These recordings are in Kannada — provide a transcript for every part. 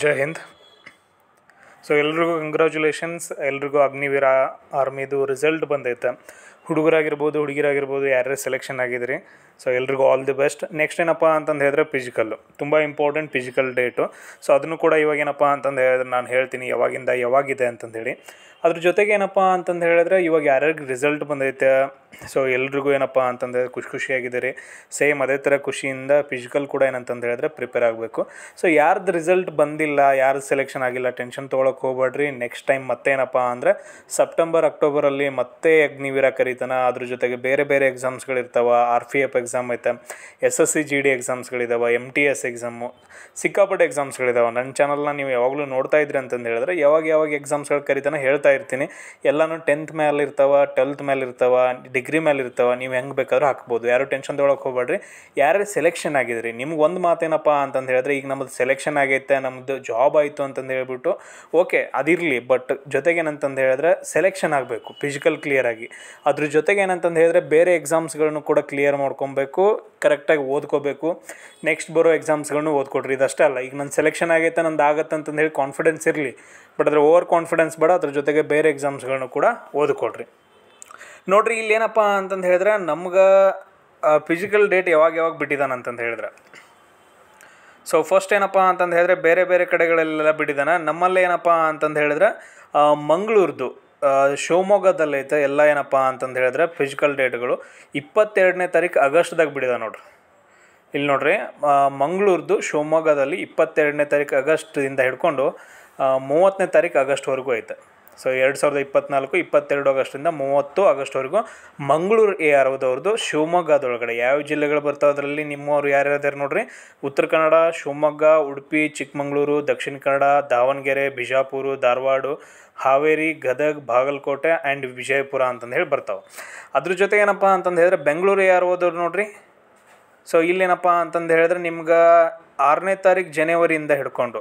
ಜೈ ಹಿಂದ್ ಸೊ ಎಲ್ರಿಗೂ ಕಂಗ್ರ್ಯಾಚುಲೇಷನ್ಸ್ ಎಲ್ರಿಗೂ ಅಗ್ನಿವೀರ ಆರ್ಮಿದು ರಿಸಲ್ಟ್ ಬಂದೈತೆ ಹುಡುಗರಾಗಿರ್ಬೋದು ಹುಡುಗಿರಾಗಿರ್ಬೋದು ಯಾರ್ಯಾರು ಸೆಲೆಕ್ಷನ್ ಆಗಿದ್ರಿ ಸೊ ಎಲ್ರಿಗೂ ಆಲ್ ದಿ ಬೆಸ್ಟ್ ನೆಕ್ಸ್ಟ್ ಏನಪ್ಪ ಅಂತಂದು ಹೇಳಿದ್ರೆ ಫಿಸಿಕಲ್ಲು ತುಂಬ ಇಂಪಾರ್ಟೆಂಟ್ ಫಿಸಿಕಲ್ ಡೇಟು ಸೊ ಅದನ್ನು ಕೂಡ ಇವಾಗೇನಪ್ಪ ಏನಪ್ಪ ಅಂತಂದು ಹೇಳಿದ್ರೆ ನಾನು ಹೇಳ್ತೀನಿ ಯಾವಾಗಿಂದ ಯಾವಾಗಿದೆ ಅಂತಂದೇಳಿ ಹೇಳಿ ಅದ್ರ ಜೊತೆಗೆ ಏನಪ್ಪ ಅಂತಂದು ಹೇಳಿದ್ರೆ ಇವಾಗ ಯಾರ್ಯಾರಿಗೆ ರಿಸಲ್ಟ್ ಬಂದೈತೆ ಸೊ ಎಲ್ರಿಗೂ ಏನಪ್ಪ ಅಂತಂದರೆ ಖುಷಿ ಖುಷಿಯಾಗಿದ್ದೀರಿ ಸೇಮ್ ಅದೇ ಥರ ಖುಷಿಯಿಂದ ಫಿಸಿಕಲ್ ಕೂಡ ಏನಂತಂದು ಹೇಳಿದ್ರೆ ಪ್ರಿಪೇರ್ ಆಗಬೇಕು ಸೊ ಯಾರ್ದು ರಿಸಲ್ಟ್ ಬಂದಿಲ್ಲ ಯಾರು ಸೆಲೆಕ್ಷನ್ ಆಗಿಲ್ಲ ಟೆನ್ಷನ್ ತೊಗೊಳಕ್ಕೆ ಹೋಗ್ಬೇಡ್ರಿ ನೆಕ್ಸ್ಟ್ ಟೈಮ್ ಏನಪ್ಪ ಅಂದರೆ ಸೆಪ್ಟೆಂಬರ್ ಅಕ್ಟೋಬರಲ್ಲಿ ಮತ್ತೆ ಅಗ್ನಿವೀರ ಕರೀತಾನೆ ಅದ್ರ ಜೊತೆಗೆ ಬೇರೆ ಬೇರೆ ಎಕ್ಸಾಮ್ಸ್ಗಳಿರ್ತಾವೆ ಆರ್ ಪಿ ಎಫ್ ಎಕ್ಸಾಮ್ ಐತೆ S S C G D ಎಕ್ಸಾಮ್ಸ್ಗಳಿದಾವೆ ಎಮ್ ಟಿ ಎಸ್ ಎಕ್ಸಾಮು ಸಿಕ್ಕಾಪಟ್ಟೆ ಎಕ್ಸಾಮ್ಸ್ಗಳಿದಾವೆ ನನ್ನ ಚಾನಲ್ನ ನೀವು ಯಾವಾಗಲೂ ನೋಡ್ತಾ ಇದ್ರಿ ಅಂತಂದು ಹೇಳಿದ್ರೆ ಯಾವಾಗ ಯಾವಾಗ ಎಕ್ಸಾಮ್ಸ್ಗಳು ಕರಿತಾನೆ ಹೇಳ್ತಾ ಇರ್ತೀನಿ ಎಲ್ಲಾನು ಟೆಂತ್ ಮೇಲೆ ಇರ್ತಾವ ಟ್ವೆಲ್ತ್ ಮೇಲೆ ಇರ್ತಾವ ಡಿಗ್ರಿ ಮೇಲೆ ಇರ್ತಾವ ನೀವು ಹೆಂಗೆ ಬೇಕಾದ್ರೂ ಹಾಕ್ಬೋದು ಯಾರು ಟೆನ್ಷನ್ ತೊಗೊಳಕ್ಕೆ ಹೋಗ್ಬೇಡ್ರಿ ಯಾರು ಸೆಲೆಕ್ಷನ್ ಆಗಿದ್ರಿ ನಿಮ್ಗೆ ಒಂದು ಮಾತೇನಪ್ಪ ಅಂತಂದು ಹೇಳಿದ್ರೆ ಈಗ ನಮ್ಮದು ಸೆಲೆಕ್ಷನ್ ಆಗೈತೆ ನಮ್ಮದು ಜಾಬ್ ಆಯಿತು ಅಂತಂದು ಹೇಳ್ಬಿಟ್ಟು ಓಕೆ ಅದಿರಲಿ ಬಟ್ ಜೊತೆಗೇನಂತಂದು ಹೇಳಿದ್ರೆ ಸೆಲೆಕ್ಷನ್ ಆಗಬೇಕು ಫಿಸಿಕಲ್ ಕ್ಲಿಯರ್ ಆಗಿ ಅದ್ರ ಜೊತೆಗೆ ಏನಂತಂದು ಹೇಳಿದ್ರೆ ಬೇರೆ ಎಕ್ಸಾಮ್ಸ್ಗಳನ್ನು ಕೂಡ ಕ್ಲಿಯರ್ ಮಾಡ್ಕೊಬೇಕು ಕರೆಕ್ಟಾಗಿ ಓದ್ಕೋಬೇಕು ನೆಕ್ಸ್ಟ್ ಬರೋ ಎಕ್ಸಾಮ್ಸ್ಗಳನ್ನು ಓದ್ಕೊಡ್ರಿ ಇದಷ್ಟೇ ಅಲ್ಲ ಈಗ ನನ್ನ ಸೆಲೆಕ್ಷನ್ ಆಗೈತೆ ನಂದು ಆಗುತ್ತೆ ಅಂತಂದು ಹೇಳಿ ಕಾನ್ಫಿಡೆನ್ಸ್ ಇರಲಿ ಬಟ್ ಅದರ ಓವರ್ ಕಾನ್ಫಿಡೆನ್ಸ್ ಬೇಡ ಅದ್ರ ಜೊತೆಗೆ ಬೇರೆ ಎಕ್ಸಾಮ್ಸ್ಗಳನ್ನು ಕೂಡ ಓದ್ಕೊಡ್ರಿ ನೋಡ್ರಿ ಇಲ್ಲೇನಪ್ಪ ಅಂತಂದು ಹೇಳಿದ್ರೆ ನಮ್ಗೆ ಫಿಸಿಕಲ್ ಡೇಟ್ ಯಾವಾಗ ಯಾವಾಗ ಬಿಟ್ಟಿದ್ದಾನೆ ಅಂತಂದು ಹೇಳಿದ್ರೆ ಸೊ ಫಸ್ಟ್ ಏನಪ್ಪ ಅಂತಂದು ಹೇಳಿದ್ರೆ ಬೇರೆ ಬೇರೆ ಕಡೆಗಳಲ್ಲೆಲ್ಲ ಬಿಟ್ಟಿದ್ದಾನೆ ನಮ್ಮಲ್ಲಿ ಏನಪ್ಪ ಅಂತಂದು ಹೇಳಿದ್ರೆ ಮಂಗಳೂರ್ದು ಐತೆ ಎಲ್ಲ ಏನಪ್ಪ ಅಂತಂದು ಹೇಳಿದ್ರೆ ಫಿಸಿಕಲ್ ಡೇಟ್ಗಳು ಇಪ್ಪತ್ತೆರಡನೇ ತಾರೀಕು ಆಗಸ್ಟ್ದಾಗ ಬಿಡಿದ ನೋಡ್ರಿ ಇಲ್ಲಿ ನೋಡ್ರಿ ಮಂಗಳೂರ್ದು ಶಿವಮೊಗ್ಗದಲ್ಲಿ ಇಪ್ಪತ್ತೆರಡನೇ ತಾರೀಕು ಆಗಸ್ಟಿಂದ ಹಿಡ್ಕೊಂಡು ಮೂವತ್ತನೇ ತಾರೀಕು ಆಗಸ್ಟ್ವರೆಗೂ ಐತೆ ಸೊ ಎರಡು ಸಾವಿರದ ಇಪ್ಪತ್ನಾಲ್ಕು ಇಪ್ಪತ್ತೆರಡು ಆಗಸ್ಟಿಂದ ಮೂವತ್ತು ಆಗಸ್ಟ್ವರೆಗೂ ಮಂಗಳೂರು ಎ ಓದವ್ರದ್ದು ಶಿವಮೊಗ್ಗದೊಳಗಡೆ ಯಾವ ಜಿಲ್ಲೆಗಳು ಬರ್ತಾವೆ ಅದರಲ್ಲಿ ನಿಮ್ಮವರು ಯಾರ್ಯಾರ್ದಾರು ನೋಡ್ರಿ ಉತ್ತರ ಕನ್ನಡ ಶಿವಮೊಗ್ಗ ಉಡುಪಿ ಚಿಕ್ಕಮಗಳೂರು ದಕ್ಷಿಣ ಕನ್ನಡ ದಾವಣಗೆರೆ ಬಿಜಾಪುರ ಧಾರವಾಡ ಹಾವೇರಿ ಗದಗ ಬಾಗಲಕೋಟೆ ಆ್ಯಂಡ್ ವಿಜಯಪುರ ಅಂತಂದು ಹೇಳಿ ಬರ್ತಾವೆ ಅದ್ರ ಜೊತೆ ಏನಪ್ಪ ಅಂತಂದು ಹೇಳಿದ್ರೆ ಬೆಂಗಳೂರು ಯಾರು ಓದೋರು ನೋಡ್ರಿ ಸೊ ಇಲ್ಲೇನಪ್ಪ ಅಂತಂದು ಹೇಳಿದ್ರೆ ನಿಮ್ಗೆ ಆರನೇ ತಾರೀಕು ಜನವರಿಯಿಂದ ಹಿಡ್ಕೊಂಡು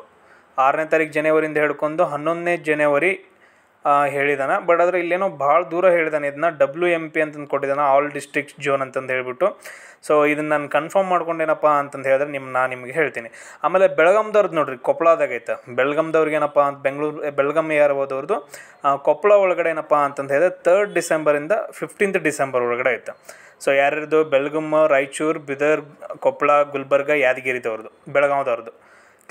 ಆರನೇ ತಾರೀಕು ಜನವರಿಯಿಂದ ಹಿಡ್ಕೊಂಡು ಹನ್ನೊಂದನೇ ಜನವರಿ ಹೇಳಿದಾನೆ ಬಟ್ ಆದರೆ ಇಲ್ಲೇನೋ ಭಾಳ ದೂರ ಹೇಳಿದಾನೆ ಇದನ್ನ ಡಬ್ಲ್ಯೂ ಎಮ್ ಪಿ ಅಂತಂದು ಕೊಟ್ಟಿದ್ದಾನೆ ಆಲ್ ಡಿಸ್ಟ್ರಿಕ್ಟ್ ಜೋನ್ ಅಂತಂದು ಹೇಳಿಬಿಟ್ಟು ಸೊ ಇದನ್ನು ನಾನು ಕನ್ಫರ್ಮ್ ಮಾಡ್ಕೊಂಡೇನಪ್ಪ ಅಂತಂದು ಹೇಳಿದ್ರೆ ನಿಮ್ಮ ನಾನು ನಿಮಗೆ ಹೇಳ್ತೀನಿ ಆಮೇಲೆ ಬೆಳಗಾಮ್ದವ್ರದ್ದು ನೋಡಿರಿ ಕೊಪ್ಪಳದಾಗೈತೆ ಬೆಳಗಾಮ್ದವ್ರಿಗೆ ಏನಪ್ಪ ಅಂತ ಬೆಂಗಳೂರು ಬೆಳಗಾಮ್ ಯಾರು ಹೋದವ್ರದ್ದು ಕೊಪ್ಪಳ ಒಳಗಡೆ ಏನಪ್ಪ ಅಂತಂದು ಹೇಳಿದ್ರೆ ತರ್ಡ್ ಡಿಸೆಂಬರಿಂದ ಫಿಫ್ಟೀನ್ತ್ ಡಿಸೆಂಬರ್ ಒಳಗಡೆ ಐತೆ ಸೊ ಯಾರ್ಯಾರ್ದು ಬೆಳಗಮ್ಮ ರಾಯಚೂರು ಬಿದರ್ ಕೊಪ್ಪಳ ಗುಲ್ಬರ್ಗ ಯಾದಗಿರಿದವ್ರದ್ದು ಬೆಳಗಾವ್ದವ್ರದ್ದು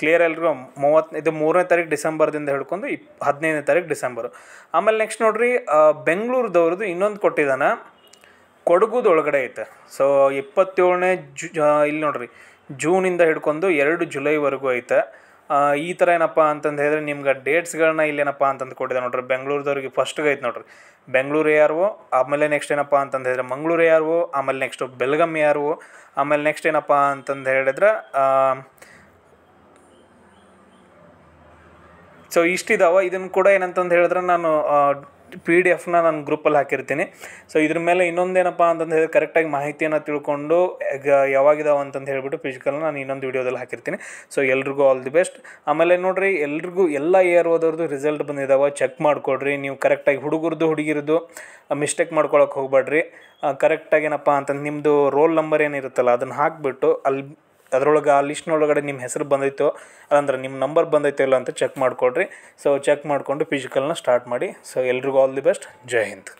ಕ್ಲಿಯರ್ ಎಲ್ಲರೂ ಮೂವತ್ತ ಇದು ಮೂರನೇ ತಾರೀಕು ಡಿಸೆಂಬರ್ದಿಂದ ಹಿಡ್ಕೊಂಡು ಇಪ್ ಹದಿನೈದನೇ ತಾರೀಕು ಡಿಸೆಂಬರು ಆಮೇಲೆ ನೆಕ್ಸ್ಟ್ ನೋಡ್ರಿ ಬೆಂಗಳೂರದವ್ರದ್ದು ಇನ್ನೊಂದು ಕೊಟ್ಟಿದ್ದಾನೆ ಕೊಡಗುದೊಳಗಡೆ ಐತೆ ಸೊ ಇಪ್ಪತ್ತೇಳನೇ ಜು ಇಲ್ಲಿ ನೋಡ್ರಿ ಜೂನಿಂದ ಹಿಡ್ಕೊಂಡು ಎರಡು ಜುಲೈವರೆಗೂ ಐತೆ ಈ ಥರ ಏನಪ್ಪ ಅಂತಂದು ಹೇಳಿದ್ರೆ ನಿಮ್ಗೆ ಡೇಟ್ಸ್ಗಳನ್ನ ಇಲ್ಲೇನಪ್ಪ ಅಂತಂದು ಕೊಟ್ಟಿದೆ ನೋಡ್ರಿ ಬೆಂಗಳೂರದವ್ರಿಗೆ ಫಸ್ಟ್ಗೆ ಐತೆ ನೋಡ್ರಿ ಬೆಂಗಳೂರು ಯಾರು ಆಮೇಲೆ ನೆಕ್ಸ್ಟ್ ಏನಪ್ಪ ಅಂತಂದು ಹೇಳಿದ್ರೆ ಮಂಗಳೂರು ಯಾರು ಆಮೇಲೆ ನೆಕ್ಸ್ಟು ಬೆಲ್ಗಮ್ ಯಾರು ಆಮೇಲೆ ನೆಕ್ಸ್ಟ್ ಏನಪ್ಪ ಅಂತಂದು ಹೇಳಿದ್ರೆ ಸೊ ಇಷ್ಟಿದಾವೆ ಇದನ್ನು ಕೂಡ ಏನಂತಂದು ಹೇಳಿದ್ರೆ ನಾನು ಪಿ ಡಿ ಎಫ್ನ ನಾನು ಗ್ರೂಪಲ್ಲಿ ಹಾಕಿರ್ತೀನಿ ಸೊ ಇದ್ರ ಮೇಲೆ ಇನ್ನೊಂದೇನಪ್ಪ ಅಂತಂದು ಹೇಳಿ ಕರೆಕ್ಟಾಗಿ ಮಾಹಿತಿಯನ್ನು ತಿಳ್ಕೊಂಡು ಯಾವಾಗಿದಾವೆ ಅಂತಂದು ಹೇಳಿಬಿಟ್ಟು ಫಿಸಿಕಲ್ ನಾನು ಇನ್ನೊಂದು ವಿಡಿಯೋದಲ್ಲಿ ಹಾಕಿರ್ತೀನಿ ಸೊ ಎಲ್ರಿಗೂ ಆಲ್ ದಿ ಬೆಸ್ಟ್ ಆಮೇಲೆ ನೋಡಿರಿ ಎಲ್ರಿಗೂ ಎಲ್ಲ ಏರ್ ಓದೋರ್ದು ರಿಸಲ್ಟ್ ಬಂದಿದ್ದಾವೆ ಚೆಕ್ ಮಾಡಿಕೊಡ್ರಿ ನೀವು ಕರೆಕ್ಟಾಗಿ ಹುಡುಗರದ್ದು ಹುಡುಗಿರದು ಮಿಸ್ಟೇಕ್ ಮಾಡ್ಕೊಳಕ್ಕೆ ಹೋಗ್ಬೇಡ್ರಿ ಕರೆಕ್ಟಾಗಿ ಏನಪ್ಪ ಅಂತಂದು ನಿಮ್ಮದು ರೋಲ್ ನಂಬರ್ ಏನಿರುತ್ತಲ್ಲ ಅದನ್ನು ಹಾಕಿಬಿಟ್ಟು ಅಲ್ಲಿ ಅದರೊಳಗೆ ಆ ಲಿಸ್ಟ್ನೊಳಗಡೆ ನಿಮ್ಮ ಹೆಸರು ಬಂದೈತೋ ಅಂದ್ರೆ ನಿಮ್ಮ ನಂಬರ್ ಬಂದೈತೋ ಇಲ್ಲ ಅಂತ ಚೆಕ್ ಮಾಡಿಕೊಡ್ರಿ ಸೊ ಚೆಕ್ ಮಾಡಿಕೊಂಡು ಫಿಸಿಕಲ್ನ ಸ್ಟಾರ್ಟ್ ಮಾಡಿ ಸೊ ಎಲ್ರಿಗೂ all the best Jai Hind